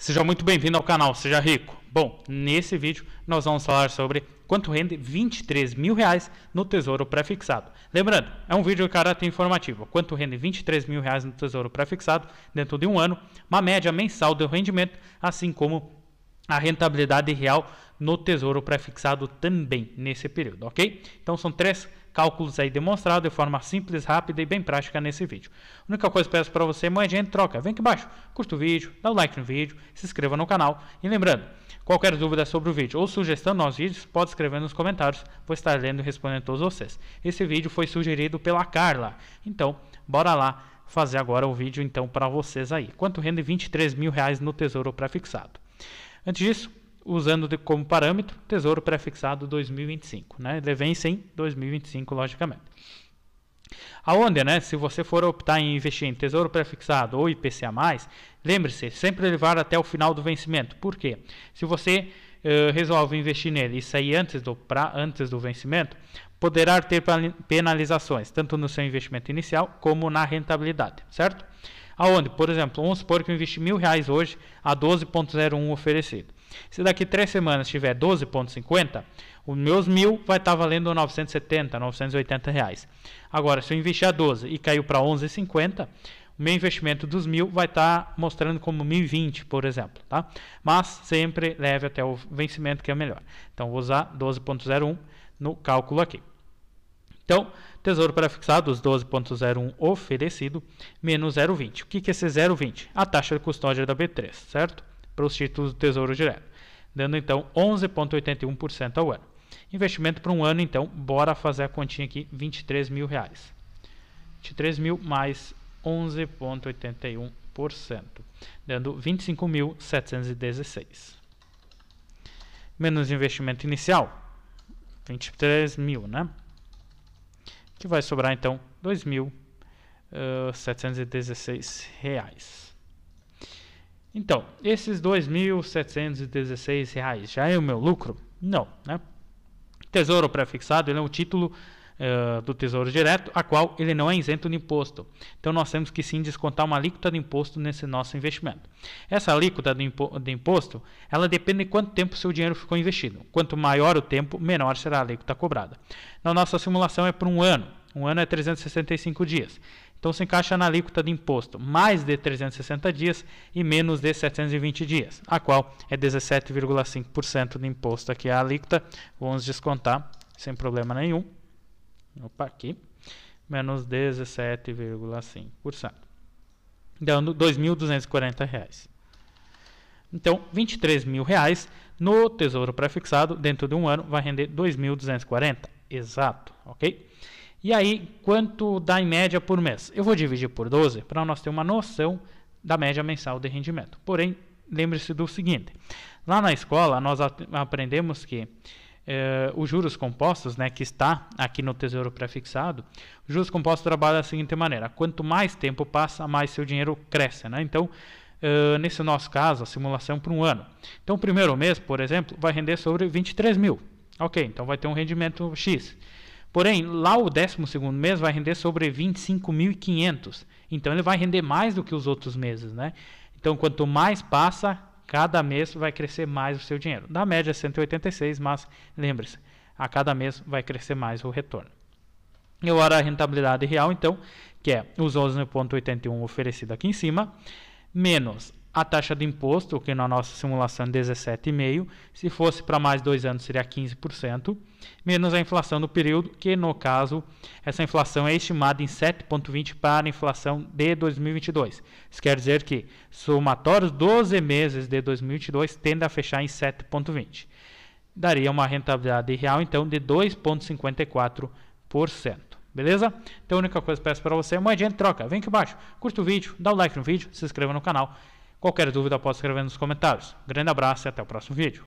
Seja muito bem-vindo ao canal Seja Rico. Bom, nesse vídeo nós vamos falar sobre quanto rende 23 mil reais no Tesouro Prefixado. Lembrando, é um vídeo de caráter informativo. Quanto rende 23 mil reais no Tesouro Prefixado dentro de um ano, uma média mensal do rendimento, assim como a rentabilidade real no Tesouro Prefixado também nesse período, ok? Então são três cálculos aí demonstrados de forma simples, rápida e bem prática nesse vídeo. A única coisa que peço para você é moedinha gente troca. Vem aqui embaixo, curta o vídeo, dá o um like no vídeo, se inscreva no canal. E lembrando, qualquer dúvida sobre o vídeo ou sugestão nos vídeos, pode escrever nos comentários, vou estar lendo e respondendo a todos vocês. Esse vídeo foi sugerido pela Carla, então bora lá fazer agora o vídeo então para vocês aí. Quanto rende 23 mil reais no Tesouro Prefixado? Antes disso, usando de, como parâmetro Tesouro Prefixado 2025. Né? Ele vence em 2025, logicamente. Aonde, né, se você for optar em investir em Tesouro Prefixado ou IPCA+, lembre-se, sempre levar até o final do vencimento. Por quê? Se você uh, resolve investir nele e sair antes do, pra, antes do vencimento, poderá ter penalizações, tanto no seu investimento inicial como na rentabilidade, certo? Aonde, por exemplo, vamos supor que eu investi mil reais hoje a 12,01 oferecido. Se daqui três semanas tiver 12,50, os meus mil vai estar tá valendo 970, 980 reais. Agora, se eu investir a 12 e caiu para 11,50, o meu investimento dos mil vai estar tá mostrando como 1020, por exemplo. Tá? Mas sempre leve até o vencimento, que é melhor. Então, vou usar 12,01 no cálculo aqui. Então, tesouro prefixado, os 12,01 oferecido, menos 0,20. O que, que é esse 0,20? A taxa de custódia da B3, certo? para os títulos do Tesouro Direto, dando então 11,81% ao ano. Investimento para um ano, então, bora fazer a continha aqui, 23 mil reais. 23 mil mais 11,81%, dando 25.716. Menos investimento inicial, 23 mil, né? Que vai sobrar, então, 2.716 eh, reais. Então, esses R$ reais já é o meu lucro? Não, né? Tesouro prefixado ele é um título uh, do Tesouro Direto, a qual ele não é isento de imposto. Então, nós temos que sim descontar uma alíquota de imposto nesse nosso investimento. Essa alíquota de, impo de imposto, ela depende de quanto tempo seu dinheiro ficou investido. Quanto maior o tempo, menor será a alíquota cobrada. Na nossa simulação é por um ano. Um ano é 365 dias. Então se encaixa na alíquota de imposto mais de 360 dias e menos de 720 dias, a qual é 17,5% de imposto aqui é a alíquota. Vamos descontar sem problema nenhum. Opa, aqui. Menos 17,5%. Dando R$ 2.240. Então, R$ 23.000 no tesouro prefixado dentro de um ano vai render 2.240. Exato, ok? E aí, quanto dá em média por mês? Eu vou dividir por 12 para nós ter uma noção da média mensal de rendimento. Porém, lembre-se do seguinte: lá na escola nós aprendemos que eh, os juros compostos, né, que está aqui no Tesouro Prefixado, os juros compostos trabalham da seguinte maneira: quanto mais tempo passa, mais seu dinheiro cresce. Né? Então, Uh, nesse nosso caso, a simulação para um ano. Então, o primeiro mês, por exemplo, vai render sobre 23 mil. Ok, então vai ter um rendimento X. Porém, lá o 12 mês vai render sobre 25.500. Então, ele vai render mais do que os outros meses. Né? Então, quanto mais passa, cada mês vai crescer mais o seu dinheiro. na média, 186, é mas lembre-se, a cada mês vai crescer mais o retorno. E agora a rentabilidade real, então, que é os 11,81 oferecido aqui em cima, menos a taxa de imposto, que na nossa simulação é 17,5%, se fosse para mais dois anos seria 15%, menos a inflação do período, que no caso essa inflação é estimada em 7,20% para a inflação de 2022. Isso quer dizer que somatórios 12 meses de 2022 tende a fechar em 7,20%. Daria uma rentabilidade real então de 2,54%. Beleza? Então a única coisa que peço para você é moedinha de troca. Vem aqui embaixo, curta o vídeo, dá o like no vídeo, se inscreva no canal Qualquer dúvida pode escrever nos comentários. Grande abraço e até o próximo vídeo.